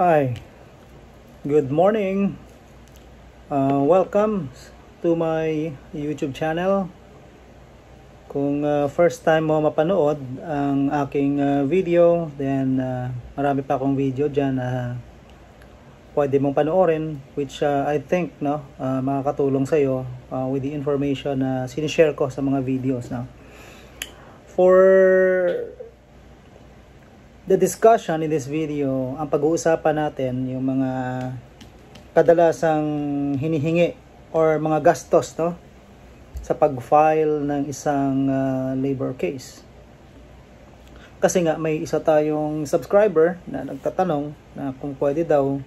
Hi, good morning. Uh, welcome to my YouTube channel. Kung uh, first time mo mapanood ang aking uh, video, then uh, marami pa akong video dyan na pwede mong panoorin which uh, I think no uh, makakatulong sa iyo uh, with the information na sinishare ko sa mga videos no. For the discussion in this video, ang pag-uusapan natin yung mga kadalasang hinihingi or mga gastos no sa pag-file ng isang uh, labor case. Kasi nga may isa tayong subscriber na nagtatanong na kung pwede daw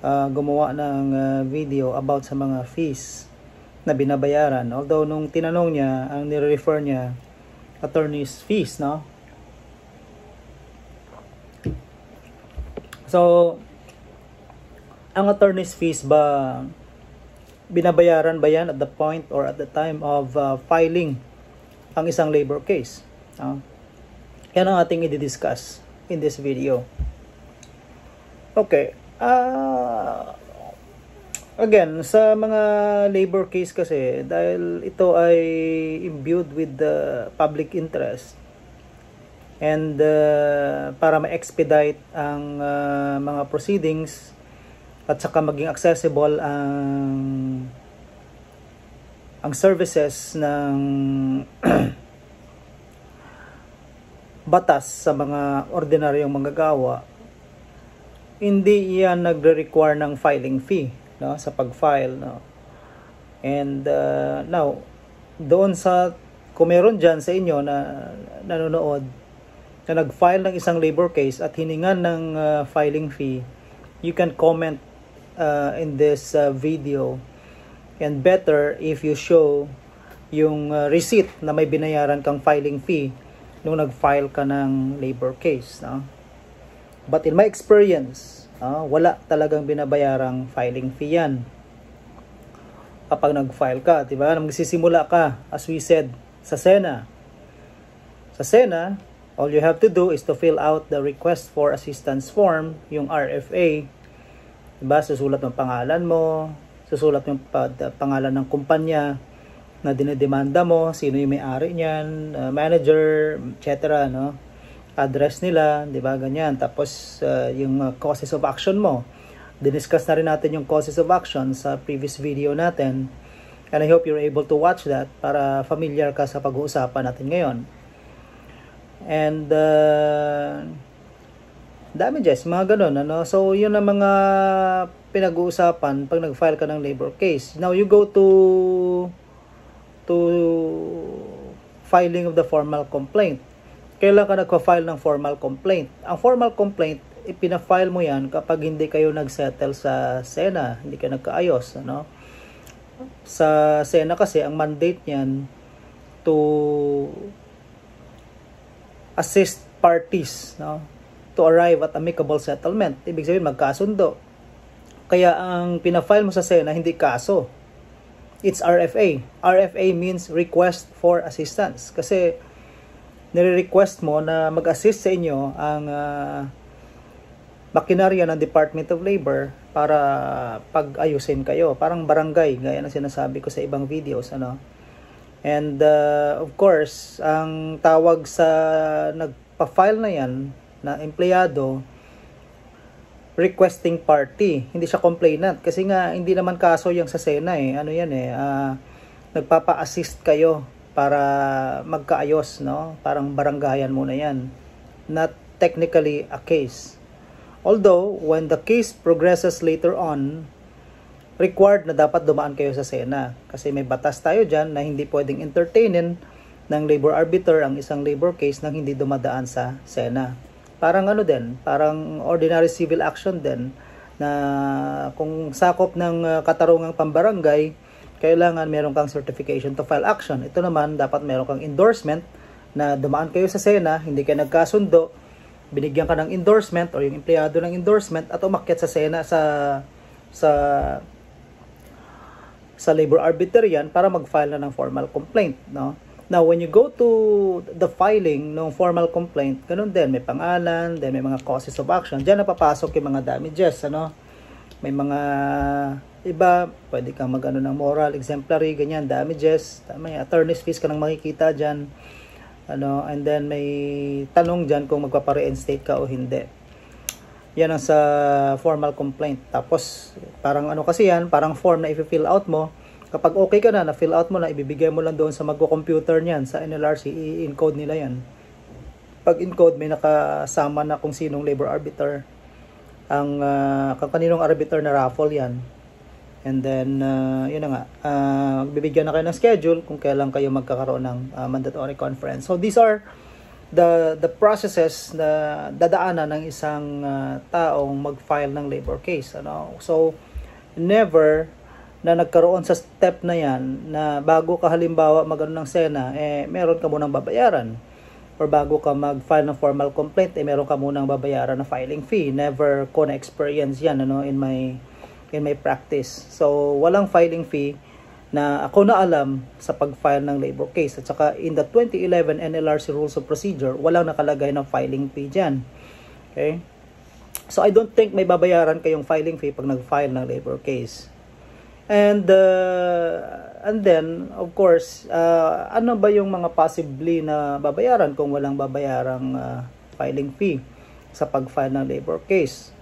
uh, gumawa ng uh, video about sa mga fees na binabayaran. Although nung tinanong niya, ang nire-refer niya attorney's fees, no? So, ang attorney's fees ba binabayaran ba yan at the point or at the time of uh, filing ang isang labor case? Uh, yan ang ating i-discuss in this video. Okay. Uh, again, sa mga labor case kasi, dahil ito ay imbued with the public interest, and uh, para ma-expedite ang uh, mga proceedings at saka maging accessible ang ang services ng batas sa mga ordinaryong manggagawa hindi yan nagre-require ng filing fee no sa pag-file no and uh, now doon sa kung meron diyan sa inyo na nanonood na nag-file ng isang labor case at hiningan ng uh, filing fee, you can comment uh, in this uh, video and better if you show yung uh, receipt na may binayaran kang filing fee nung nag-file ka ng labor case. No? But in my experience, uh, wala talagang binabayarang filing fee yan. Kapag nag-file ka, di ba? Magsisimula ka, as we said, sa SENA. Sa SENA, All you have to do is to fill out the request for assistance form, yung RFA. Diba? Susulat ng pangalan mo, susulat yung pangalan ng kumpanya na dinedemanda mo, sino yung may-ari niyan, uh, manager, etc. No? Address nila, di ba? Ganyan. Tapos, uh, yung uh, causes of action mo. Diniscuss na rin natin yung causes of action sa previous video natin. And I hope you're able to watch that para familiar ka sa pag-uusapan natin ngayon and uh, damages, mga ganun. Ano? So, yun ang mga pinag-uusapan pag nag-file ka ng labor case. Now, you go to to filing of the formal complaint. Kailan ka nagpa-file ng formal complaint? Ang formal complaint, ipinafile mo yan kapag hindi kayo nagsettle sa SENA, hindi ka nagkaayos. Ano? Sa SENA kasi, ang mandate niyan to assist parties no, to arrive at amicable settlement. Ibig sabihin, magkasundo. Kaya ang pinafile mo sa SENA, hindi kaso. It's RFA. RFA means Request for Assistance. Kasi nire-request mo na mag-assist sa inyo ang uh, makinarya ng Department of Labor para pag-ayusin kayo. Parang barangay, gaya na sinasabi ko sa ibang videos. Ano? And uh, of course, ang tawag sa nagpa-file na yan, na empleyado, requesting party. Hindi siya complainant. Kasi nga, hindi naman kaso yung sa Sena eh. Ano yan eh, uh, nagpapa-assist kayo para magkaayos, no? Parang barangayan muna yan. Not technically a case. Although, when the case progresses later on, required na dapat dumaan kayo sa SENA. Kasi may batas tayo dyan na hindi pwedeng entertainin ng labor arbiter ang isang labor case na hindi dumadaan sa SENA. Parang ano din, parang ordinary civil action din na kung sakop ng uh, katarungang pambarangay, kailangan meron kang certification to file action. Ito naman, dapat meron kang endorsement na dumaan kayo sa SENA, hindi kayo nagkasundo, binigyan ka ng endorsement or yung empleyado ng endorsement at umakyat sa SENA sa sa sa labor arbitration para mag-file na ng formal complaint, no? Now, when you go to the filing ng formal complaint, ganun din, may pangalan, then may mga causes of action. Diyan napapasok yung mga damages, ano? May mga iba, pwede kang magano ng moral, exemplary, ganyan, damages, may attorney's fees ka nang makikita diyan. Ano, and then may tanong diyan kung magpapa-reinstate ka o hindi. Yan ang sa formal complaint. Tapos, parang ano kasi yan, parang form na i-fill out mo. Kapag okay ka na, na-fill out mo na, ibibigay mo lang doon sa magko-computer niyan, sa NLRC, i-encode nila yan. Pag encode, may nakasama na kung sinong labor arbiter. Ang uh, kaninong arbiter na raffle yan. And then, uh, yun na nga, uh, bibigyan na kayo ng schedule kung kailan kayo magkakaroon ng uh, mandatory conference. So, these are the the processes na dadaanan ng isang uh, taong mag-file ng labor case ano so never na nagkaroon sa step na yan na bago ka halimbawa magano ng SENA eh meron ka munang babayaran or bago ka mag-file ng formal complaint eh meron ka munang babayaran na filing fee never ko na experience yan ano in my in my practice so walang filing fee na ako na alam sa pag-file ng labor case. At saka in the 2011 NLRC Rules of Procedure, walang nakalagay ng filing fee dyan. Okay? So I don't think may babayaran kayong filing fee pag nag-file ng labor case. And uh, and then of course, uh, ano ba yung mga possibly na babayaran kung walang babayarang uh, filing fee sa pag-file ng labor case?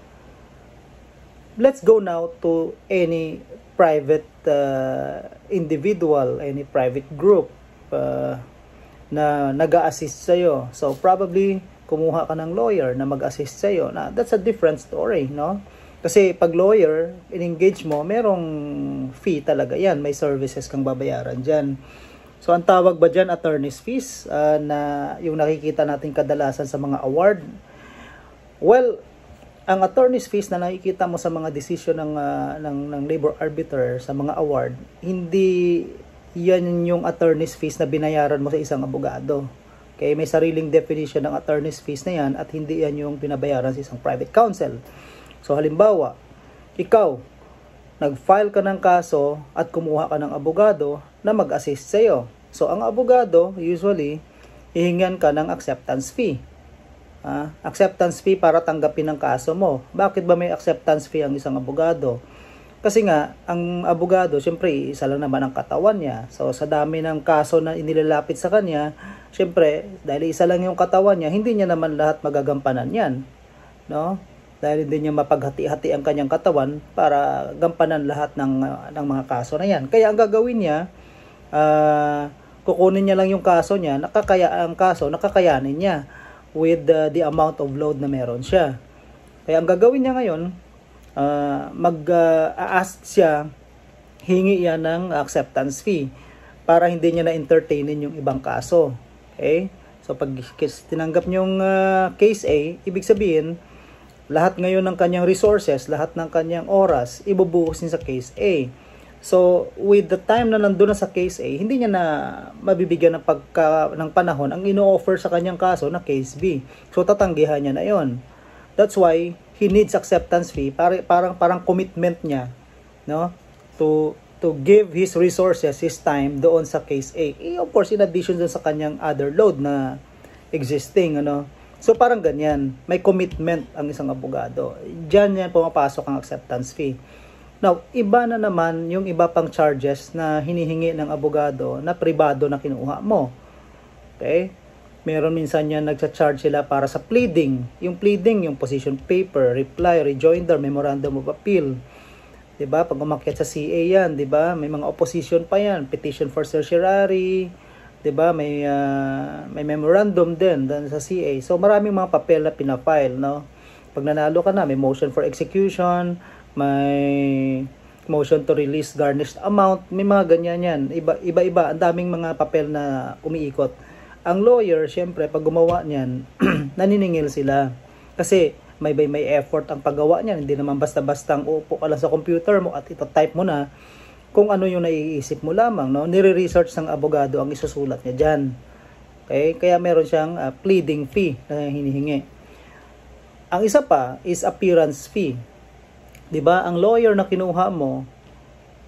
let's go now to any private uh, individual, any private group uh, na nag-assist sa'yo. So, probably, kumuha ka ng lawyer na mag-assist sa'yo. Na, that's a different story, no? Kasi pag lawyer, in-engage mo, merong fee talaga yan. May services kang babayaran dyan. So, ang tawag ba dyan, attorney's fees, uh, na yung nakikita natin kadalasan sa mga award? Well, ang attorney's fees na nakikita mo sa mga decision ng uh, ng ng labor arbiter sa mga award, hindi 'yan yung attorney's fees na binayaran mo sa isang abogado. Okay, may sariling definition ng attorney's fees na 'yan at hindi 'yan yung pinabayaran sa isang private counsel. So halimbawa, ikaw nag-file ka ng kaso at kumuha ka ng abogado na mag-assist sa iyo. So ang abogado usually hihingan ka ng acceptance fee. Uh, acceptance fee para tanggapin ang kaso mo. Bakit ba may acceptance fee ang isang abogado? Kasi nga, ang abogado, syempre, isa lang naman ang katawan niya. So, sa dami ng kaso na inilalapit sa kanya, syempre, dahil isa lang yung katawan niya, hindi niya naman lahat magagampanan yan. No? Dahil hindi niya mapaghati-hati ang kanyang katawan para gampanan lahat ng, ah, ng mga kaso na yan. Kaya ang gagawin niya, uh, kukunin niya lang yung kaso niya, nakakaya ang kaso, nakakayanin niya with uh, the amount of load na meron siya. Kaya ang gagawin niya ngayon, uh, ah, mag-ask ah, uh, siya, hingi yan ng acceptance fee para hindi niya na-entertainin yung ibang kaso. Okay? So pag tinanggap niyong uh, case A, ibig sabihin, lahat ngayon ng kanyang resources, lahat ng kanyang oras, ibubuhusin sa case A. So, with the time na nandun na sa case A, hindi niya na mabibigyan ng, pagka, ng panahon ang ino-offer sa kanyang kaso na case B. So, tatanggihan niya na yon. That's why he needs acceptance fee, para, parang, parang commitment niya no, to, to give his resources, his time doon sa case A. E, of course, in addition dun sa kanyang other load na existing, ano, So parang ganyan, may commitment ang isang abogado. Diyan yan pumapasok ang acceptance fee. Now, iba na naman yung iba pang charges na hinihingi ng abogado na pribado na kinuha mo. Okay? Meron minsan yan nagcha-charge sila para sa pleading. Yung pleading, yung position paper, reply, rejoinder, memorandum of appeal. 'Di ba? Pag umakyat sa CA yan, 'di ba? May mga opposition pa yan, petition for certiorari, 'di ba? May uh, may memorandum din dun sa CA. So maraming mga papel na pinafile, no? Pag nanalo ka na, may motion for execution, may motion to release garnished amount, may mga ganyan yan. Iba, iba-iba, ang daming mga papel na umiikot. Ang lawyer, syempre, pag gumawa niyan, naniningil sila. Kasi may may, may effort ang paggawa niyan. Hindi naman basta-bastang upo ka lang sa computer mo at ito type mo na kung ano yung naiisip mo lamang. No? Nire-research ng abogado ang isusulat niya dyan. Okay? Kaya meron siyang uh, pleading fee na hinihingi. Ang isa pa is appearance fee. 'Di ba? Ang lawyer na kinuha mo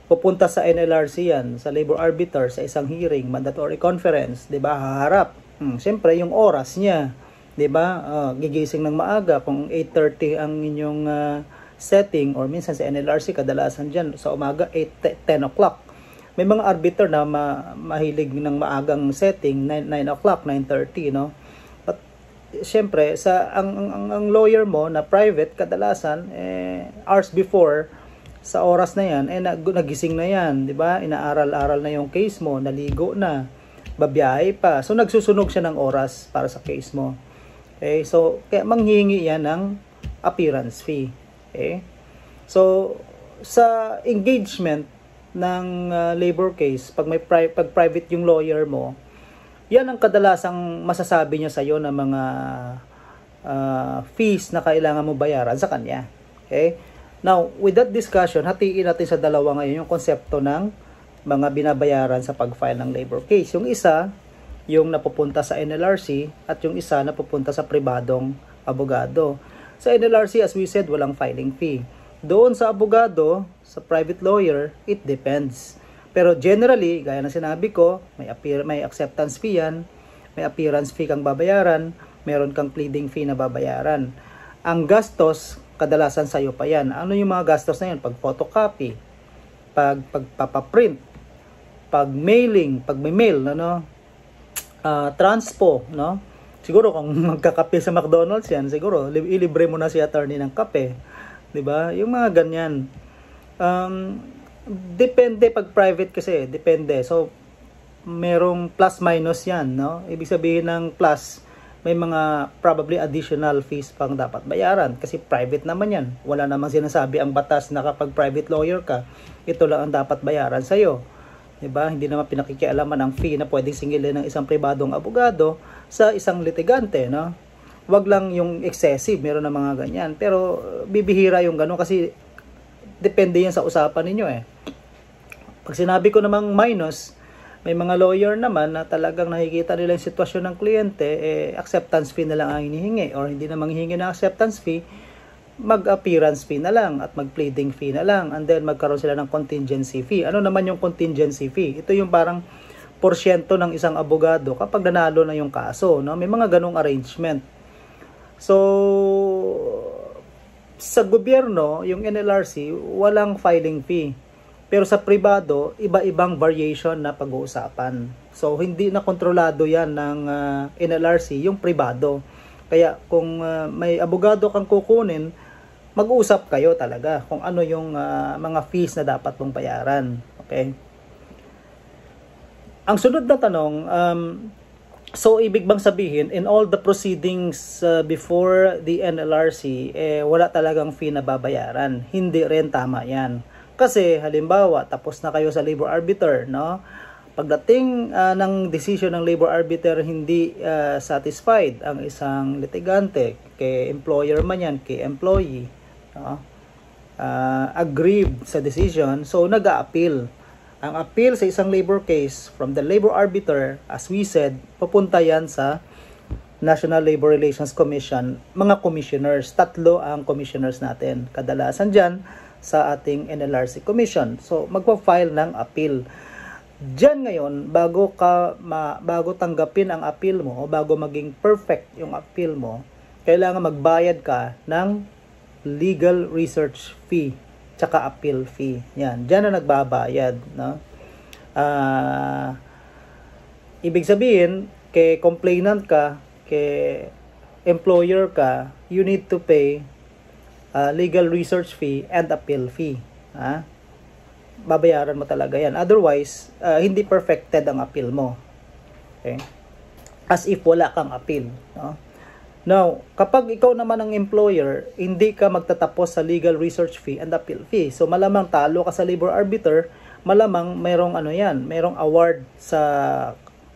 pupunta sa NLRC yan, sa labor arbiter, sa isang hearing, mandatory conference, 'di ba? Haharap. Hmm, siyempre yung oras niya, 'di ba? Uh, gigising ng maaga kung 8:30 ang inyong uh, setting or minsan sa NLRC kadalasan diyan sa umaga 8 10 o'clock. May mga arbiter na ma mahilig ng maagang setting 9, 9 o'clock, 9:30, no? syempre sa ang, ang ang lawyer mo na private kadalasan eh hours before sa oras na 'yan eh nag, nagising na 'yan, 'di ba? Inaaral-aral na 'yung case mo, naligo na, babiyahe pa. So nagsusunog siya ng oras para sa case mo. Okay, eh, so kaya manghihingi 'yan ng appearance fee. Okay? Eh. So sa engagement ng uh, labor case, pag may pri- pag private 'yung lawyer mo, yan ang kadalasang masasabi niya sa iyo ng mga uh, fees na kailangan mo bayaran sa kanya. Okay? Now, with that discussion, hatiin natin sa dalawa ngayon yung konsepto ng mga binabayaran sa pag-file ng labor case. Yung isa, yung napupunta sa NLRC at yung isa napupunta sa pribadong abogado. Sa NLRC, as we said, walang filing fee. Doon sa abogado, sa private lawyer, it depends. Pero generally, gaya ng sinabi ko, may, appear, may acceptance fee yan, may appearance fee kang babayaran, meron kang pleading fee na babayaran. Ang gastos, kadalasan sa'yo pa yan. Ano yung mga gastos na yun? Pag photocopy, pag pagpapaprint, pag mailing, pag may mail, ano, uh, transpo, no? Siguro kung magkakape sa McDonald's yan, siguro ilibre mo na si attorney ng kape, 'di ba? Yung mga ganyan. Um, Depende pag private kasi, eh. depende. So, merong plus minus yan, no? Ibig sabihin ng plus, may mga probably additional fees pang dapat bayaran kasi private naman yan. Wala namang sinasabi ang batas na kapag private lawyer ka, ito lang ang dapat bayaran sa'yo. Diba? Hindi naman pinakikialaman ang fee na pwedeng singilin ng isang pribadong abogado sa isang litigante, no? Wag lang yung excessive, meron na mga ganyan. Pero bibihira yung gano'n kasi depende yan sa usapan ninyo eh. Pag sinabi ko namang minus, may mga lawyer naman na talagang nakikita nila yung sitwasyon ng kliyente, eh, acceptance fee na lang ang hinihingi or hindi na manghihingi ng acceptance fee, mag-appearance fee na lang at mag-pleading fee na lang and then magkaroon sila ng contingency fee. Ano naman yung contingency fee? Ito yung parang porsyento ng isang abogado kapag nanalo na yung kaso. No? May mga ganong arrangement. So, sa gobyerno, yung NLRC, walang filing fee. Pero sa pribado, iba-ibang variation na pag-uusapan. So, hindi na kontrolado yan ng uh, ah, NLRC, yung pribado. Kaya kung uh, may abogado kang kukunin, mag-usap kayo talaga kung ano yung uh, mga fees na dapat mong bayaran. Okay? Ang sunod na tanong, um, So, ibig bang sabihin, in all the proceedings uh, before the NLRC, eh, wala talagang fee na babayaran. Hindi rin tama yan. Kasi, halimbawa, tapos na kayo sa labor arbiter, no? Pagdating uh, ng decision ng labor arbiter, hindi uh, satisfied ang isang litigante, kay employer man yan, kay employee, no? uh, aggrieved sa decision, so nag appeal ang appeal sa isang labor case from the labor arbiter, as we said, papunta yan sa National Labor Relations Commission, mga commissioners. Tatlo ang commissioners natin. Kadalasan dyan sa ating NLRC Commission. So, magpa-file ng appeal. Diyan ngayon, bago, ka, ma, bago tanggapin ang appeal mo, bago maging perfect yung appeal mo, kailangan magbayad ka ng legal research fee tsaka appeal fee. Yan, diyan na nagbabayad, no? Uh, ibig sabihin, kay complainant ka, kay employer ka, you need to pay uh, legal research fee and appeal fee. Ha? Babayaran mo talaga yan. Otherwise, uh, hindi perfected ang appeal mo. Okay? As if wala kang appeal. No? Now, kapag ikaw naman ang employer, hindi ka magtatapos sa legal research fee and appeal fee. So malamang talo ka sa labor arbiter, malamang mayroong ano 'yan, mayroong award sa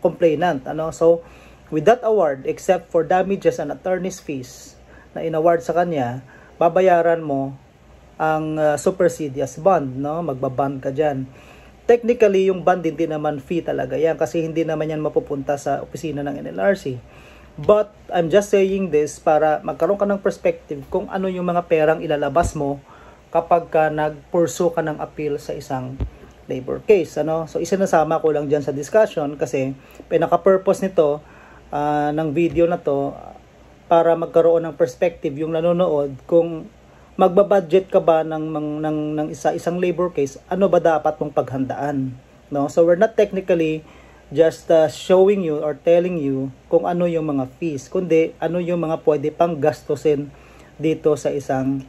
complainant, ano? So with that award except for damages and attorney's fees na inaward sa kanya, babayaran mo ang uh, supersedious bond, no? Magbaband ka diyan. Technically, yung bond hindi naman fee talaga 'yan kasi hindi naman 'yan mapupunta sa opisina ng NLRC. But I'm just saying this para magkaroon ka ng perspective kung ano yung mga perang ilalabas mo kapag ka nagpurso ka ng appeal sa isang labor case. Ano? So isinasama ko lang dyan sa discussion kasi pinaka-purpose nito uh, ng video na to para magkaroon ng perspective yung nanonood kung magbabudget ka ba ng, ng, ng, ng isa, isang labor case, ano ba dapat mong paghandaan. No? So we're not technically just uh, showing you or telling you kung ano yung mga fees, kundi ano yung mga pwede pang gastusin dito sa isang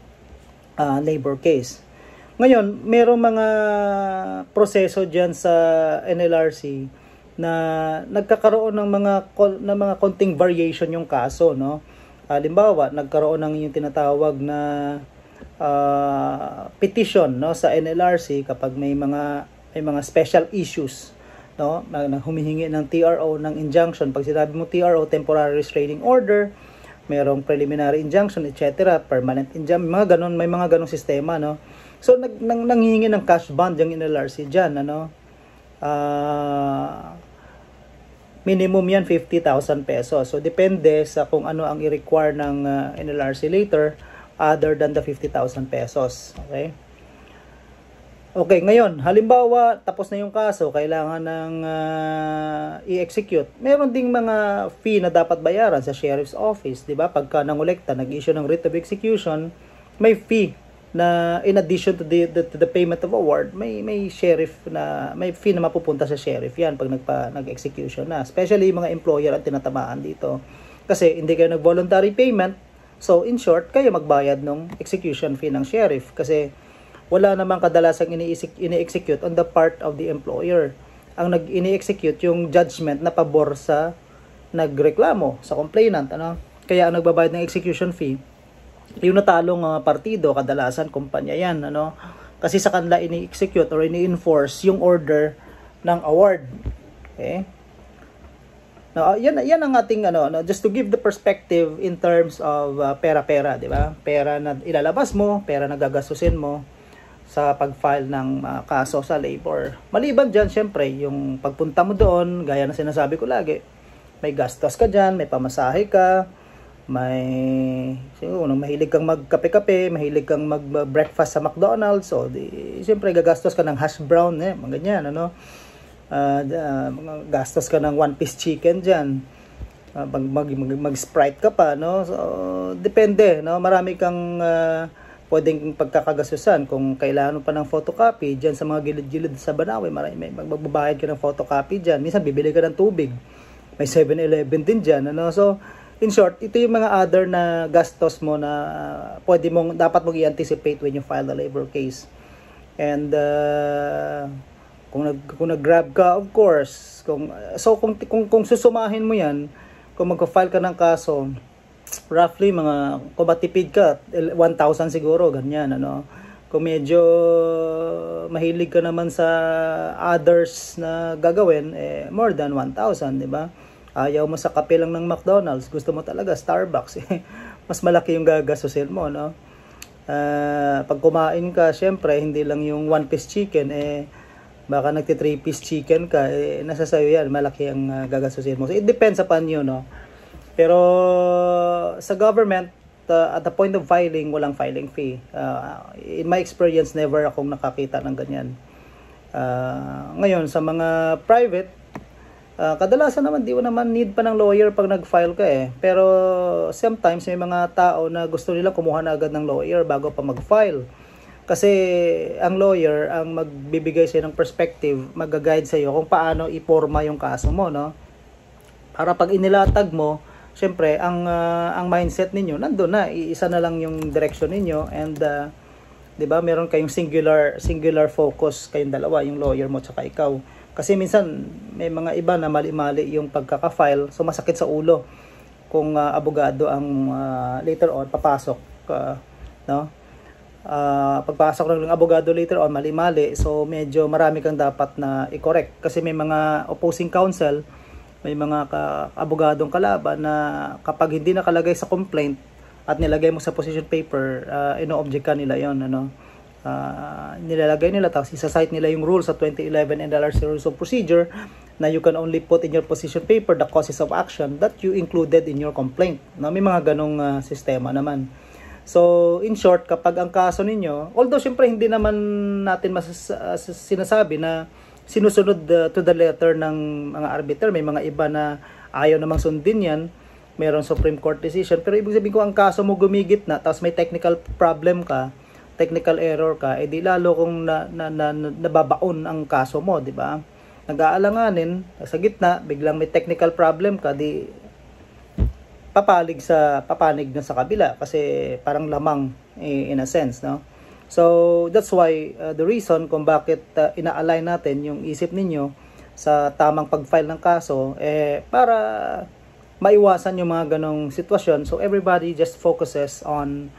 uh, labor case. Ngayon, merong mga proseso diyan sa NLRC na nagkakaroon ng mga ng mga konting variation yung kaso, no? Halimbawa, nagkaroon ng yung tinatawag na uh, petition no sa NLRC kapag may mga may mga special issues no, na, na humihingi ng TRO ng injunction. Pag sinabi mo TRO, temporary restraining order, mayroong preliminary injunction, etc., permanent injunction, mga ganun, may mga ganung sistema, no. So nag nang, nanghihingi ng cash bond yung NLRC diyan, ano. Uh, minimum yan 50,000 pesos. So depende sa kung ano ang i-require ng uh, ah, NLRC later other than the 50,000 pesos, okay? Okay, ngayon, halimbawa tapos na yung kaso, kailangan ng uh, i-execute. Meron ding mga fee na dapat bayaran sa sheriff's office, 'di ba? Pagka nangolekta, nag-issue ng writ of execution, may fee na in addition to the, the to the payment of award, may may sheriff na may fee na mapupunta sa sheriff 'yan pag nagpa nag-execution na. Especially yung mga employer ang tinatamaan dito. Kasi hindi kayo nag-voluntary payment. So in short, kayo magbayad ng execution fee ng sheriff kasi wala namang kadalasang ini-execute on the part of the employer. Ang nag ini-execute yung judgment na pabor sa nagreklamo, sa complainant. Ano? Kaya ang nagbabayad ng execution fee, yung natalong uh, partido, kadalasan kumpanya yan. Ano? Kasi sa kanila ini-execute or ini-enforce yung order ng award. Okay? Now, ah, yan, yan ang ating ano, no, just to give the perspective in terms of uh, pera-pera, di ba? Pera na ilalabas mo, pera na gagastusin mo, sa pag-file ng uh, kaso sa labor. Maliban dyan, syempre, yung pagpunta mo doon, gaya na sinasabi ko lagi, may gastos ka dyan, may pamasahe ka, may, siguro, mahilig kang magkape-kape, mahilig kang mag-breakfast sa McDonald's, so, di, syempre, gagastos ka ng hash brown, eh, mga ganyan, ano, uh, uh, gastos ka ng one piece chicken dyan, uh, mag, mag, mag, mag-sprite ka pa, no, so, depende, no, marami kang, uh, pwedeng pagkakagasusan kung kailangan pa ng photocopy diyan sa mga gilid-gilid sa Banawe marami may magbabayad ka ng photocopy diyan minsan bibili ka ng tubig may 7-Eleven din diyan ano so in short ito yung mga other na gastos mo na uh, pwede mong dapat mong i-anticipate when you file the labor case and uh, kung nag kung nag-grab ka of course kung so kung kung, kung susumahin mo yan kung magfa-file ka ng kaso roughly mga kung matipid ka 1,000 siguro ganyan ano kung medyo mahilig ka naman sa others na gagawin eh more than 1,000 di ba ayaw mo sa kape lang ng McDonald's gusto mo talaga Starbucks eh, mas malaki yung gagastusin mo no uh, pag kumain ka syempre hindi lang yung one piece chicken eh baka nagti 3 piece chicken ka eh, nasa sayo yan malaki ang uh, gagastusin mo so it depends upon you no pero sa government, uh, at the point of filing, walang filing fee. Uh, in my experience, never akong nakakita ng ganyan. Uh, ngayon, sa mga private, uh, kadalasan naman, di mo naman need pa ng lawyer pag nag-file ka eh. Pero sometimes may mga tao na gusto nila kumuha na agad ng lawyer bago pa mag-file. Kasi ang lawyer ang magbibigay sa ng perspective, mag-guide sa iyo kung paano iporma yung kaso mo, no? Para pag inilatag mo, syempre ang uh, ang mindset ninyo nandoon na iisa na lang yung direction ninyo and uh, 'di ba meron kayong singular singular focus kayong dalawa yung lawyer mo tsaka ikaw kasi minsan may mga iba na mali-mali yung pagkaka-file so masakit sa ulo kung uh, abogado ang uh, later on papasok uh, no uh, pagpasok ng abogado later on mali-mali so medyo marami kang dapat na i-correct kasi may mga opposing counsel may mga ka abogadong kalaban na kapag hindi nakalagay sa complaint at nilagay mo sa position paper, uh, ino-object ka nila yon ano? Uh, nilalagay nila tapos isa-cite nila yung rule sa 2011 NLRC Rules of Procedure na you can only put in your position paper the causes of action that you included in your complaint. No, may mga ganong uh, sistema naman. So, in short, kapag ang kaso ninyo, although syempre hindi naman natin mas uh, sinasabi na sinusunod uh, to the letter ng mga arbiter. May mga iba na ayaw namang sundin yan. Merong Supreme Court decision. Pero ibig sabihin ko, ang kaso mo gumigit na, tapos may technical problem ka, technical error ka, edi eh lalo kung na, na, na, na, nababaon ang kaso mo, di ba? Nag-aalanganin, sa gitna, biglang may technical problem ka, di papalig sa papanig na sa kabila kasi parang lamang eh, in a sense no So, that's why uh, the reason kung bakit uh, ina-align natin yung isip ninyo sa tamang pag-file ng kaso, eh, para maiwasan yung mga ganong sitwasyon. So, everybody just focuses on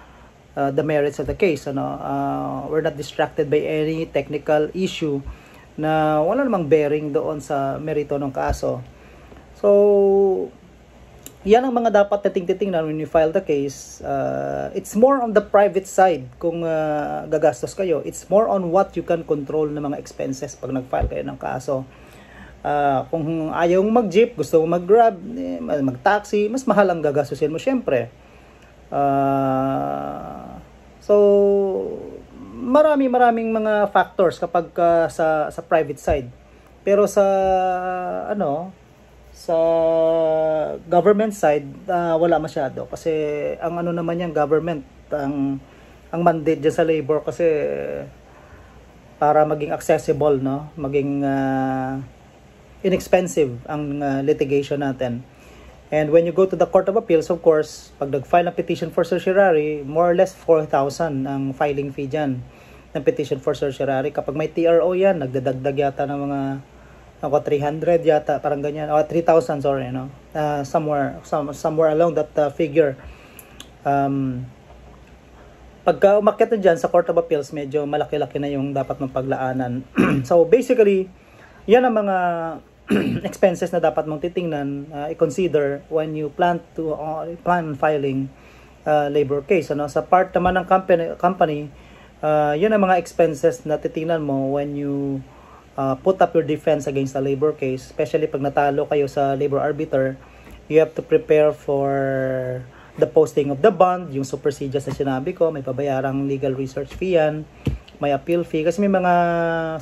uh, the merits of the case. Ano? Uh, we're not distracted by any technical issue na wala namang bearing doon sa merito ng kaso. So, yan ang mga dapat titing-titingnan when you file the case. Uh, it's more on the private side kung uh, gagastos kayo. It's more on what you can control ng mga expenses pag nag-file kayo ng kaso. Uh, kung ayaw mong mag-jeep, gusto mong mag-grab, eh, mag-taxi, mas mahal ang gagastusin mo syempre. Uh, so, marami maraming mga factors kapag uh, sa sa private side. Pero sa ano, sa government side uh, wala masyado kasi ang ano naman yan government ang ang mandate dyan sa labor kasi para maging accessible no maging uh, inexpensive ang uh, litigation natin and when you go to the court of appeals of course pag nag-file ng petition for certiorari more or less 4,000 ang filing fee diyan ng petition for certiorari kapag may TRO yan nagdadagdag yata ng mga ako 300 yata, parang ganyan, o 3,000 sorry, no? Uh, somewhere, some, somewhere along that uh, figure. Um, pagka umakyat na dyan sa Court of Appeals, medyo malaki-laki na yung dapat mong paglaanan. so basically, yan ang mga expenses na dapat mong titingnan, uh, i-consider when you plan to uh, plan filing uh, labor case. Ano? Sa part naman ng company, company uh, yun ang mga expenses na titingnan mo when you uh, put up your defense against the labor case, especially pag natalo kayo sa labor arbiter, you have to prepare for the posting of the bond, yung supersedious na sinabi ko, may pabayarang legal research fee yan, may appeal fee, kasi may mga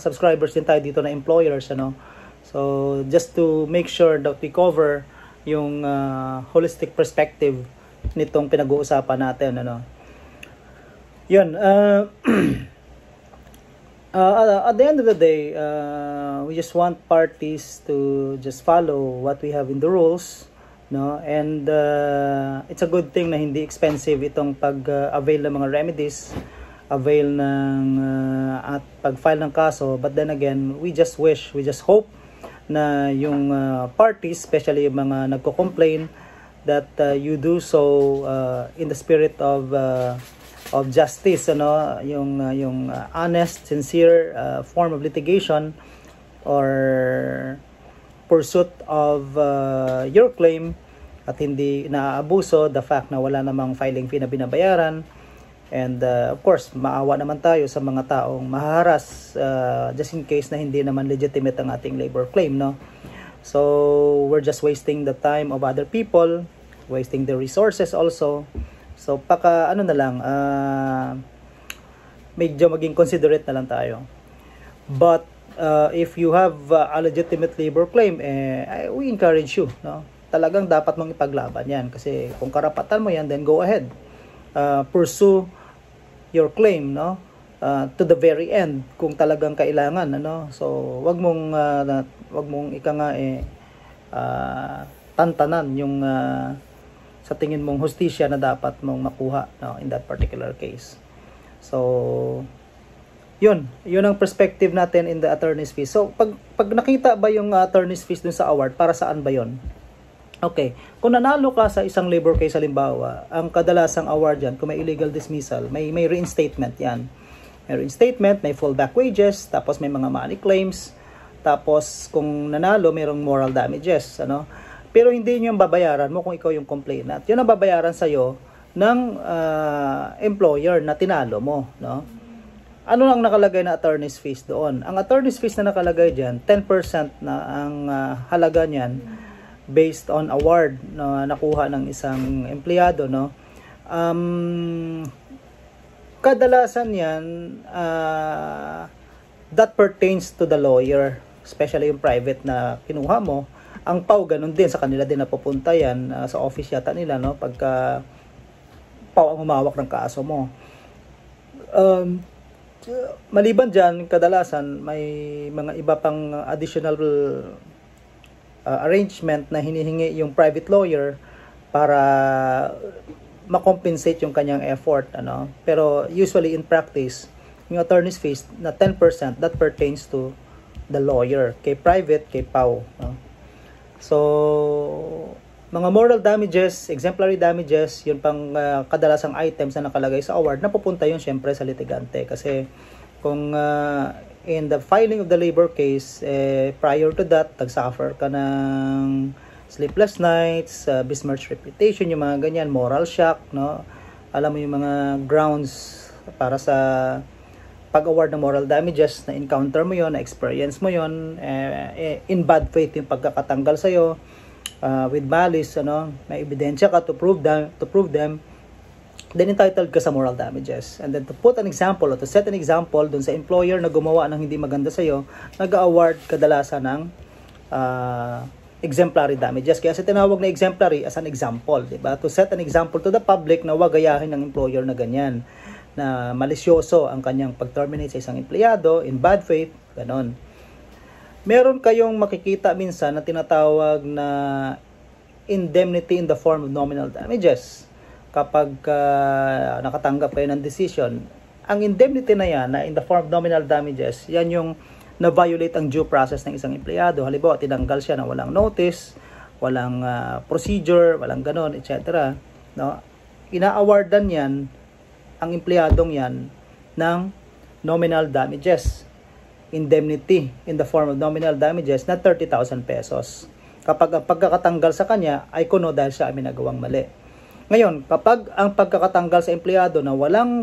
subscribers din tayo dito na employers, ano, so just to make sure that we cover yung uh, holistic perspective nitong pinag-uusapan natin, ano, yun, uh, Uh, uh, at the end of the day, uh, we just want parties to just follow what we have in the rules, no? And uh, it's a good thing na hindi expensive itong pag-avail uh, ng mga remedies, avail ng uh, at pag-file ng kaso. But then again, we just wish, we just hope na yung uh, parties, especially yung mga nagko-complain, that uh, you do so uh, in the spirit of uh, of justice ano yung uh, yung uh, honest sincere uh, form of litigation or pursuit of uh, your claim at hindi naaabuso the fact na wala namang filing fee na binabayaran and uh, of course maawa naman tayo sa mga taong maharas uh, just in case na hindi naman legitimate ang ating labor claim no so we're just wasting the time of other people wasting the resources also So, paka ano na lang, uh, medyo maging considerate na lang tayo. But, uh, if you have uh, a legitimate labor claim, eh, I, we encourage you. No? Talagang dapat mong ipaglaban yan. Kasi kung karapatan mo yan, then go ahead. Uh, pursue your claim, no? Uh, to the very end kung talagang kailangan ano so wag mong uh, wag mong ika nga eh uh, tantanan yung uh, sa tingin mong hustisya na dapat mong makuha no, in that particular case. So, yun, yun ang perspective natin in the attorney's fee. So, pag, pag nakita ba yung uh, attorney's fees dun sa award, para saan ba yun? Okay, kung nanalo ka sa isang labor case halimbawa, ang kadalasang award yan, kung may illegal dismissal, may, may reinstatement yan. May reinstatement, may fallback wages, tapos may mga money claims, tapos kung nanalo, mayroong moral damages, ano? Pero hindi yun yung babayaran mo kung ikaw yung complainant. Yun ang babayaran sa'yo ng uh, employer na tinalo mo. No? Ano ang nakalagay na attorney's fees doon? Ang attorney's fees na nakalagay dyan, 10% na ang uh, halaga niyan based on award na nakuha ng isang empleyado. No? Um, kadalasan yan, uh, that pertains to the lawyer, especially yung private na kinuha mo ang PAW, ganun din. Sa kanila din napupunta yan. Uh, sa office yata nila, no? Pagka PAW ang humawak ng kaso mo. Um, maliban dyan, kadalasan, may mga iba pang additional uh, arrangement na hinihingi yung private lawyer para makompensate yung kanyang effort. Ano? Pero usually in practice, yung attorney's fees na 10%, that pertains to the lawyer, kay private, kay pau No? So, mga moral damages, exemplary damages, yun pang uh, kadalasang items na nakalagay sa award, napupunta yun syempre sa litigante. Kasi kung uh, in the filing of the labor case, eh, prior to that, nag-suffer ka ng sleepless nights, uh, ah, besmirched reputation, yung mga ganyan, moral shock, no? Alam mo yung mga grounds para sa pag-award ng moral damages, na encounter mo yon na experience mo yon eh, eh, in bad faith yung pagkakatanggal sa iyo uh, ah, with malice ano may ebidensya ka to prove them to prove them then entitled ka sa moral damages and then to put an example or to set an example dun sa employer na gumawa ng hindi maganda sa iyo nag-award kadalasan ng uh, exemplary damages. Kaya sa tinawag na exemplary as an example, 'di ba? To set an example to the public na wag gayahin ng employer na ganyan na malisyoso ang kanyang pag-terminate sa isang empleyado in bad faith, ganon. Meron kayong makikita minsan na tinatawag na indemnity in the form of nominal damages kapag uh, nakatanggap kayo ng decision. Ang indemnity na yan, na in the form of nominal damages, yan yung na-violate ang due process ng isang empleyado. Halimbawa, tinanggal siya na walang notice, walang uh, procedure, walang ganon, etc. No? Ina-awardan yan ang empleyadong yan ng nominal damages indemnity in the form of nominal damages na 30,000 pesos. Kapag ang pagkakatanggal sa kanya ay kuno dahil siya ay minagawang mali. Ngayon, kapag ang pagkakatanggal sa empleyado na walang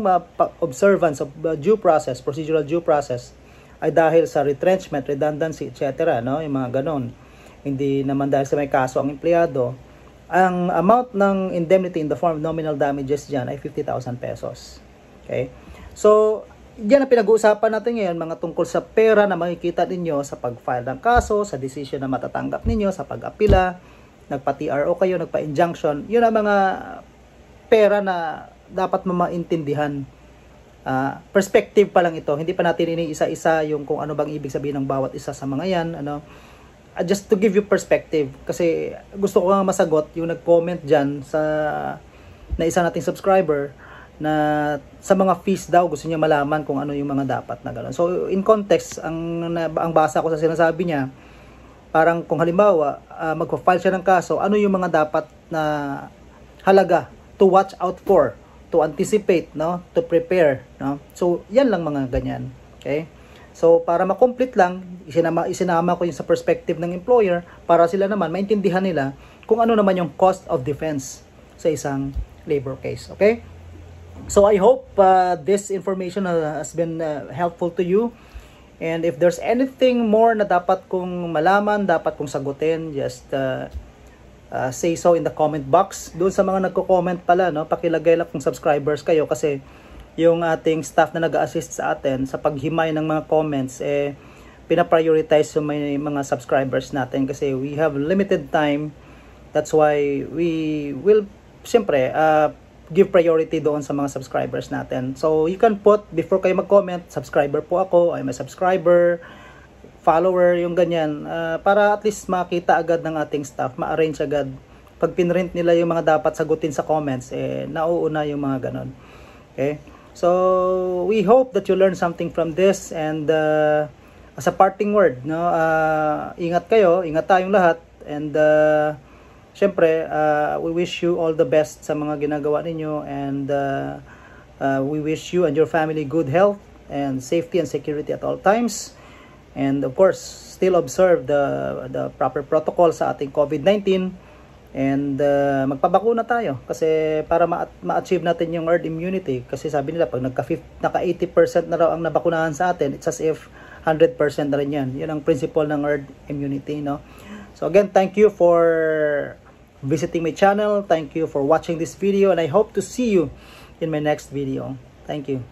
observance of uh, due process, procedural due process, ay dahil sa retrenchment, redundancy, etc., no? yung mga ganon. Hindi naman dahil sa may kaso ang empleyado, ang amount ng indemnity in the form of nominal damages dyan ay 50,000 pesos. Okay? So, yan ang pinag-uusapan natin ngayon, mga tungkol sa pera na makikita ninyo sa pag-file ng kaso, sa decision na matatanggap ninyo, sa pag-apila, nagpa-TRO kayo, nagpa-injunction. Yun ang mga pera na dapat mamaintindihan. Uh, ah, perspective pa lang ito. Hindi pa natin ini isa yung kung ano bang ibig sabihin ng bawat isa sa mga yan. Ano? uh, just to give you perspective, kasi gusto ko nga masagot yung nag-comment dyan sa, na isa nating subscriber, na sa mga fees daw gusto niya malaman kung ano yung mga dapat na gano'n. So in context, ang, na, ang basa ko sa sinasabi niya, parang kung halimbawa uh, magpa-file siya ng kaso, ano yung mga dapat na halaga to watch out for, to anticipate, no? to prepare. No? So yan lang mga ganyan. Okay? So, para ma-complete lang, isinama, isinama ko yung sa perspective ng employer para sila naman maintindihan nila kung ano naman yung cost of defense sa isang labor case. Okay? So, I hope uh, this information has been uh, helpful to you. And if there's anything more na dapat kong malaman, dapat kong sagutin, just uh, uh, say so in the comment box. Doon sa mga nagko-comment pala, no, pakilagay lang kung subscribers kayo kasi yung ating staff na nag-assist sa atin sa paghimay ng mga comments eh pinaprioritize yung may mga subscribers natin kasi we have limited time that's why we will siyempre uh, give priority doon sa mga subscribers natin so you can put before kayo mag-comment subscriber po ako I'm a subscriber follower yung ganyan uh, para at least makita agad ng ating staff ma-arrange agad pag pinrint nila yung mga dapat sagutin sa comments eh nauuna yung mga ganon okay So, we hope that you learn something from this and uh, as a parting word, no, uh, ingat kayo, ingat tayong lahat and uh, syempre, uh, we wish you all the best sa mga ginagawa ninyo and uh, uh, we wish you and your family good health and safety and security at all times. And of course, still observe the, the proper protocol sa ating COVID-19 And uh, magpabakuna tayo kasi para ma-achieve ma natin yung herd immunity kasi sabi nila pag nagka, naka 80% na raw ang nabakunahan sa atin, it's as if 100% na rin yan. Yun ang principle ng herd immunity, no? So again, thank you for visiting my channel. Thank you for watching this video and I hope to see you in my next video. Thank you.